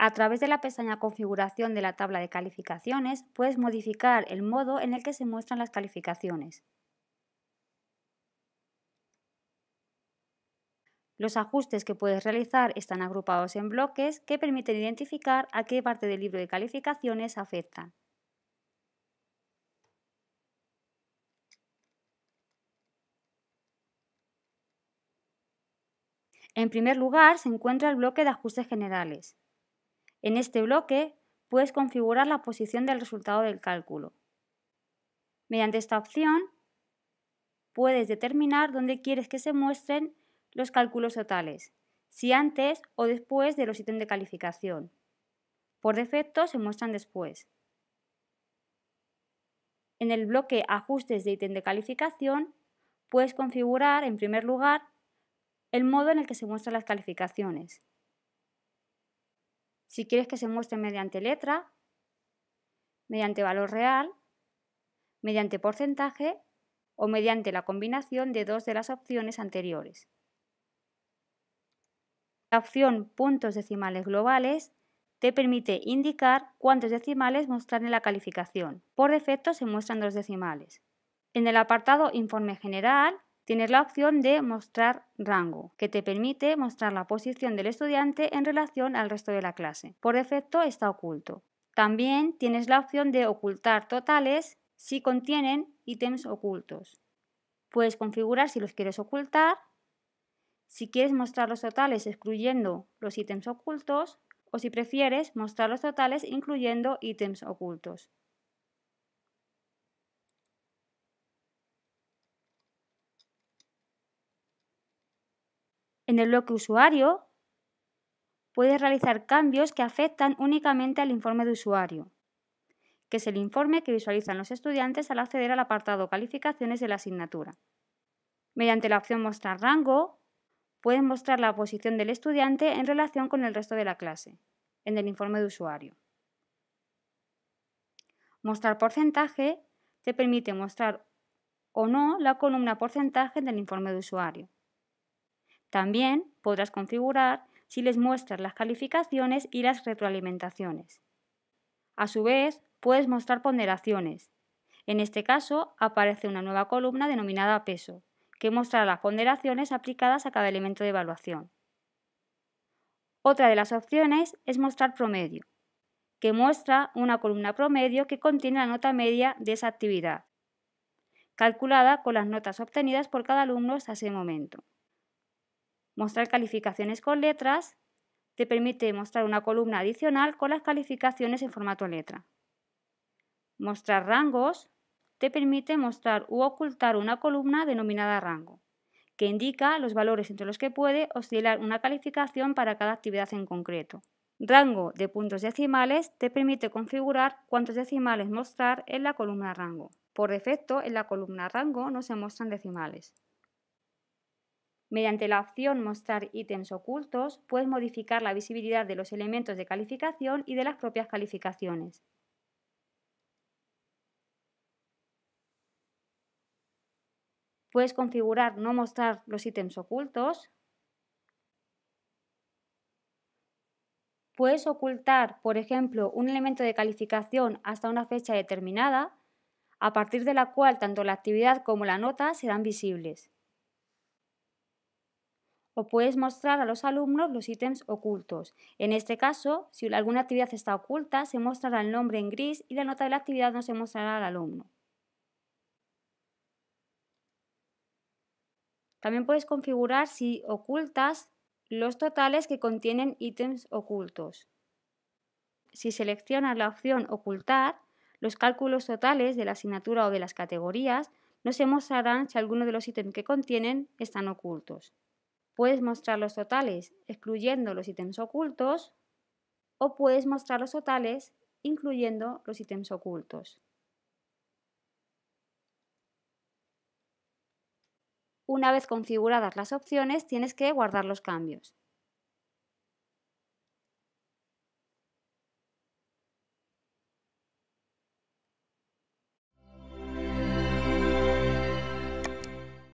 A través de la pestaña Configuración de la tabla de calificaciones puedes modificar el modo en el que se muestran las calificaciones. Los ajustes que puedes realizar están agrupados en bloques que permiten identificar a qué parte del libro de calificaciones afectan. En primer lugar se encuentra el bloque de ajustes generales. En este bloque puedes configurar la posición del resultado del cálculo. Mediante esta opción puedes determinar dónde quieres que se muestren los cálculos totales, si antes o después de los ítems de calificación. Por defecto se muestran después. En el bloque Ajustes de ítem de calificación puedes configurar en primer lugar el modo en el que se muestran las calificaciones, si quieres que se muestre mediante letra, mediante valor real, mediante porcentaje o mediante la combinación de dos de las opciones anteriores. La opción puntos decimales globales te permite indicar cuántos decimales mostrar en la calificación. Por defecto se muestran dos decimales. En el apartado Informe General tienes la opción de mostrar rango, que te permite mostrar la posición del estudiante en relación al resto de la clase. Por defecto está oculto. También tienes la opción de ocultar totales si contienen ítems ocultos. Puedes configurar si los quieres ocultar, si quieres mostrar los totales excluyendo los ítems ocultos o si prefieres mostrar los totales incluyendo ítems ocultos. En el bloque usuario puedes realizar cambios que afectan únicamente al informe de usuario, que es el informe que visualizan los estudiantes al acceder al apartado calificaciones de la asignatura. Mediante la opción mostrar rango, puedes mostrar la posición del estudiante en relación con el resto de la clase, en el informe de usuario. Mostrar porcentaje te permite mostrar o no la columna porcentaje del informe de usuario. También podrás configurar si les muestras las calificaciones y las retroalimentaciones. A su vez, puedes mostrar ponderaciones. En este caso, aparece una nueva columna denominada peso, que mostrará las ponderaciones aplicadas a cada elemento de evaluación. Otra de las opciones es mostrar promedio, que muestra una columna promedio que contiene la nota media de esa actividad, calculada con las notas obtenidas por cada alumno hasta ese momento. Mostrar calificaciones con letras te permite mostrar una columna adicional con las calificaciones en formato letra. Mostrar rangos te permite mostrar u ocultar una columna denominada rango, que indica los valores entre los que puede oscilar una calificación para cada actividad en concreto. Rango de puntos decimales te permite configurar cuántos decimales mostrar en la columna rango. Por defecto, en la columna rango no se muestran decimales. Mediante la opción Mostrar ítems ocultos, puedes modificar la visibilidad de los elementos de calificación y de las propias calificaciones. Puedes configurar no mostrar los ítems ocultos. Puedes ocultar, por ejemplo, un elemento de calificación hasta una fecha determinada, a partir de la cual tanto la actividad como la nota serán visibles o puedes mostrar a los alumnos los ítems ocultos. En este caso, si alguna actividad está oculta, se mostrará el nombre en gris y la nota de la actividad no se mostrará al alumno. También puedes configurar si ocultas los totales que contienen ítems ocultos. Si seleccionas la opción Ocultar, los cálculos totales de la asignatura o de las categorías no se mostrarán si alguno de los ítems que contienen están ocultos. Puedes mostrar los totales excluyendo los ítems ocultos o puedes mostrar los totales incluyendo los ítems ocultos. Una vez configuradas las opciones, tienes que guardar los cambios.